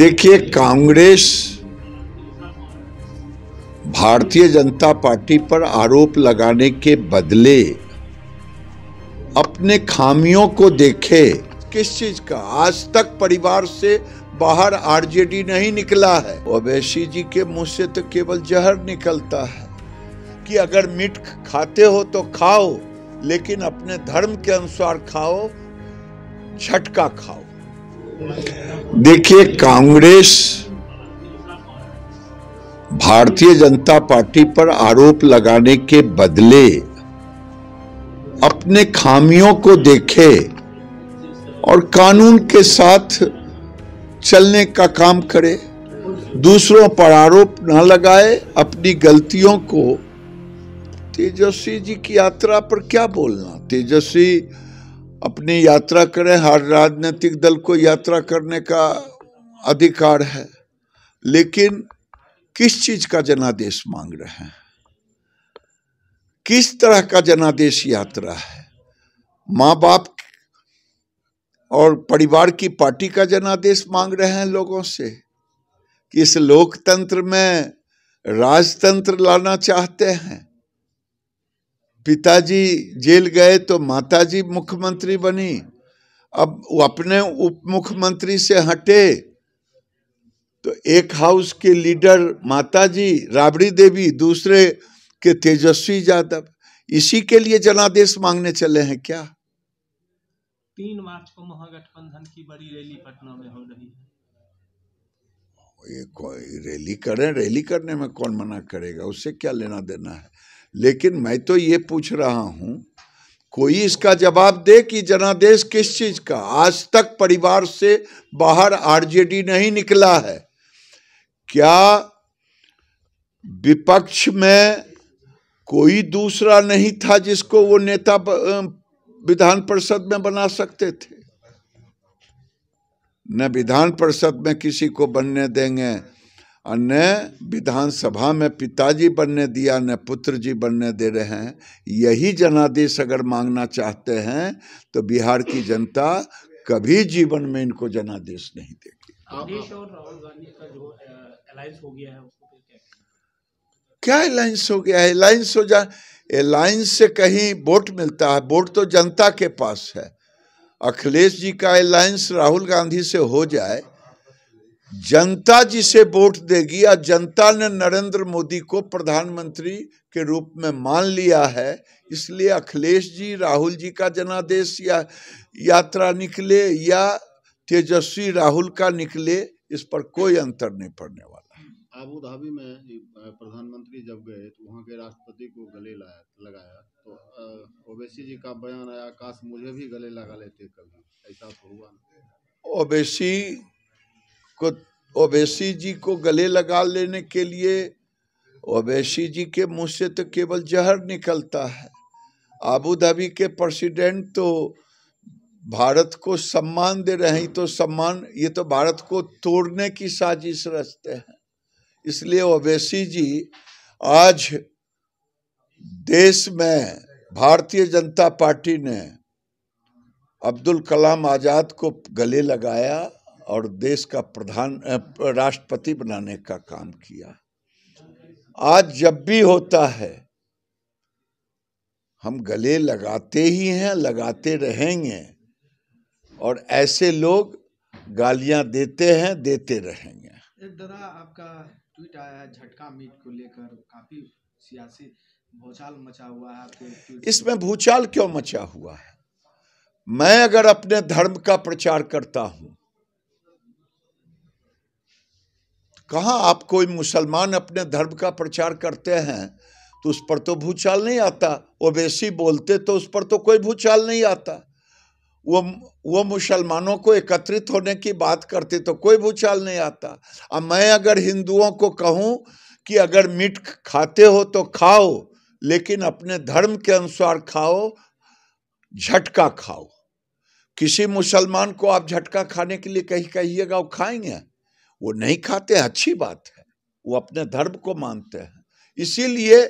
देखिए कांग्रेस भारतीय जनता पार्टी पर आरोप लगाने के बदले अपने खामियों को देखे किस चीज का आज तक परिवार से बाहर आरजेडी नहीं निकला है अवैसी जी के मुंह से तो केवल जहर निकलता है कि अगर मीट खाते हो तो खाओ लेकिन अपने धर्म के अनुसार खाओ झटका खाओ देखिए कांग्रेस भारतीय जनता पार्टी पर आरोप लगाने के बदले अपने खामियों को देखे और कानून के साथ चलने का काम करे दूसरों पर आरोप न लगाए अपनी गलतियों को तेजस्वी जी की यात्रा पर क्या बोलना तेजस्वी अपनी यात्रा करें हर राजनीतिक दल को यात्रा करने का अधिकार है लेकिन किस चीज का जनादेश मांग रहे हैं किस तरह का जनादेश यात्रा है माँ बाप और परिवार की पार्टी का जनादेश मांग रहे हैं लोगों से कि इस लोकतंत्र में राजतंत्र लाना चाहते हैं पिताजी जेल गए तो माताजी मुख्यमंत्री बनी अब वो अपने उप मुख्यमंत्री से हटे तो एक हाउस के लीडर माताजी राबड़ी देवी दूसरे के तेजस्वी यादव इसी के लिए जनादेश मांगने चले हैं क्या तीन मार्च को महागठबंधन की बड़ी रैली पटना में हो रही है ये रैली करें रैली करने में कौन मना करेगा उससे क्या लेना देना है लेकिन मैं तो ये पूछ रहा हूँ कोई इसका जवाब दे कि जनादेश किस चीज का आज तक परिवार से बाहर आरजेडी नहीं निकला है क्या विपक्ष में कोई दूसरा नहीं था जिसको वो नेता विधान परिषद में बना सकते थे न विधान परिषद में किसी को बनने देंगे और न विधानसभा में पिताजी बनने दिया न पुत्र जी बनने दे रहे हैं यही जनादेश अगर मांगना चाहते हैं तो बिहार की जनता कभी जीवन में इनको जनादेश नहीं देगी क्या अलायंस हो गया है अलायंस हो जा अलायंस से कहीं वोट मिलता है वोट तो जनता के पास है अखिलेश जी का अलायंस राहुल गांधी से हो जाए जनता जिसे वोट देगी या जनता ने नरेंद्र मोदी को प्रधानमंत्री के रूप में मान लिया है इसलिए अखिलेश जी राहुल जी का जनादेश या यात्रा निकले या तेजस्वी राहुल का निकले इस पर कोई अंतर नहीं पड़ने वाला आबू धाबी में प्रधानमंत्री जब गए तो वहाँ के राष्ट्रपति को गले लगाया तो, ओवैसी जी का बयान आया काश मुझे भी गले लगा लेते कभी ऐसा तो हुआ ओवैसी को ओवैसी जी को गले लगा लेने के लिए ओवैसी जी के मुंह से तो केवल जहर निकलता है आबू धाबी के प्रेसिडेंट तो भारत को सम्मान दे रहे हैं तो सम्मान ये तो भारत को तोड़ने की साजिश रचते हैं इसलिए ओवैसी जी आज देश में भारतीय जनता पार्टी ने अब्दुल कलाम आज़ाद को गले लगाया और देश का प्रधान राष्ट्रपति बनाने का काम किया आज जब भी होता है हम गले लगाते ही हैं लगाते रहेंगे और ऐसे लोग गालियां देते हैं देते रहेंगे आपका ट्वीट आया झटका मीट को लेकर काफी भूचाल मचा हुआ है इसमें भूचाल क्यों मचा हुआ है मैं अगर अपने धर्म का प्रचार करता हूं कहा आप कोई मुसलमान अपने धर्म का प्रचार करते हैं तो उस पर तो भूचाल नहीं आता ओबेसी बोलते तो उस पर तो कोई भूचाल नहीं आता वो वो मुसलमानों को एकत्रित होने की बात करते तो कोई भूचाल नहीं आता अब मैं अगर हिंदुओं को कहूं कि अगर मीट खाते हो तो खाओ लेकिन अपने धर्म के अनुसार खाओ झटका खाओ किसी मुसलमान को आप झटका खाने के लिए कहीं कहिएगा वो खाएंगे वो नहीं खाते अच्छी बात है वो अपने धर्म को मानते हैं इसीलिए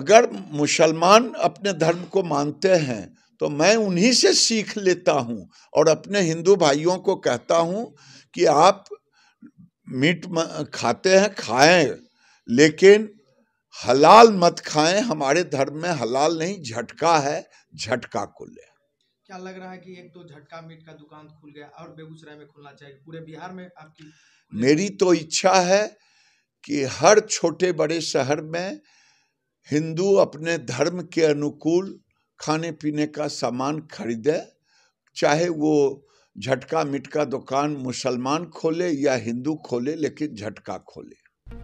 अगर मुसलमान अपने धर्म को मानते हैं तो मैं उन्हीं से सीख लेता हूँ और अपने हिंदू भाइयों को कहता हूँ कि आप मीट खाते हैं खाएं लेकिन हलाल मत खाएं हमारे धर्म में हलाल नहीं झटका है झटका कुल्ले क्या लग रहा है कि एक तो झटका मीट का दुकान खुल गया और बेगूसराय में खुलना चाहिए पूरे बिहार में आपकी मेरी तो इच्छा है कि हर छोटे बड़े शहर में हिंदू अपने धर्म के अनुकूल खाने पीने का सामान खरीदे चाहे वो झटका मिटका दुकान मुसलमान खोले या हिंदू खोले लेकिन झटका खोले